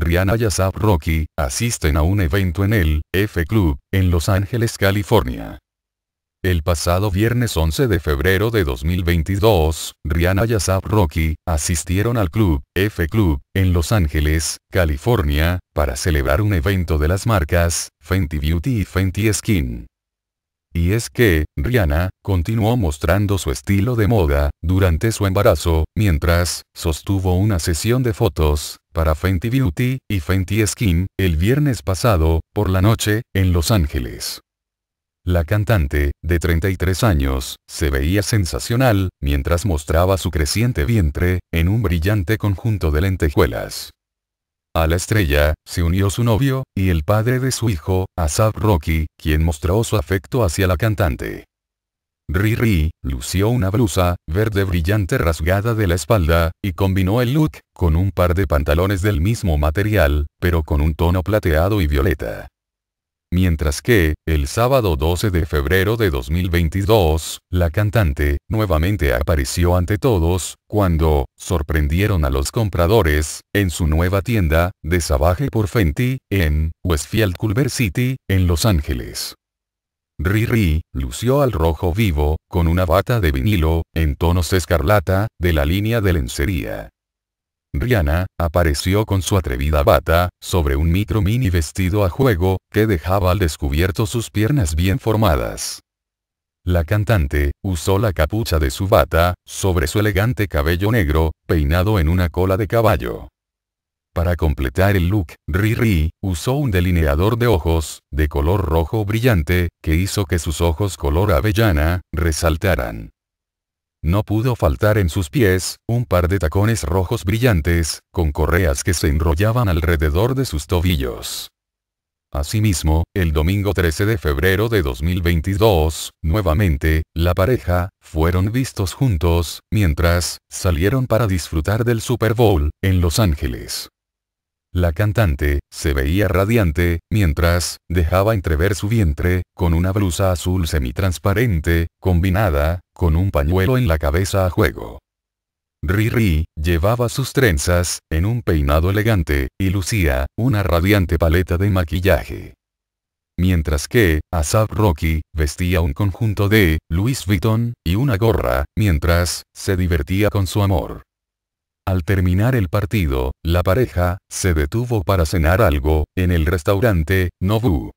Rihanna y Rocky, asisten a un evento en el F Club, en Los Ángeles, California. El pasado viernes 11 de febrero de 2022, Rihanna y Rocky asistieron al club F Club en Los Ángeles, California, para celebrar un evento de las marcas Fenty Beauty y Fenty Skin. Y es que, Rihanna, continuó mostrando su estilo de moda, durante su embarazo, mientras, sostuvo una sesión de fotos, para Fenty Beauty, y Fenty Skin, el viernes pasado, por la noche, en Los Ángeles. La cantante, de 33 años, se veía sensacional, mientras mostraba su creciente vientre, en un brillante conjunto de lentejuelas. A la estrella, se unió su novio, y el padre de su hijo, Asap Rocky, quien mostró su afecto hacia la cantante. Riri, lució una blusa, verde brillante rasgada de la espalda, y combinó el look, con un par de pantalones del mismo material, pero con un tono plateado y violeta. Mientras que, el sábado 12 de febrero de 2022, la cantante, nuevamente apareció ante todos, cuando, sorprendieron a los compradores, en su nueva tienda, de Savage por Fenty, en, Westfield Culver City, en Los Ángeles. Riri, lució al rojo vivo, con una bata de vinilo, en tonos escarlata, de la línea de lencería. Rihanna, apareció con su atrevida bata, sobre un micro mini vestido a juego, que dejaba al descubierto sus piernas bien formadas. La cantante, usó la capucha de su bata, sobre su elegante cabello negro, peinado en una cola de caballo. Para completar el look, Ri usó un delineador de ojos, de color rojo brillante, que hizo que sus ojos color avellana, resaltaran. No pudo faltar en sus pies, un par de tacones rojos brillantes, con correas que se enrollaban alrededor de sus tobillos. Asimismo, el domingo 13 de febrero de 2022, nuevamente, la pareja, fueron vistos juntos, mientras, salieron para disfrutar del Super Bowl, en Los Ángeles. La cantante, se veía radiante, mientras, dejaba entrever su vientre, con una blusa azul semitransparente, combinada, con un pañuelo en la cabeza a juego. Riri, llevaba sus trenzas, en un peinado elegante, y lucía, una radiante paleta de maquillaje. Mientras que, Asap Rocky, vestía un conjunto de, Louis Vuitton, y una gorra, mientras, se divertía con su amor. Al terminar el partido, la pareja, se detuvo para cenar algo, en el restaurante, Nobu.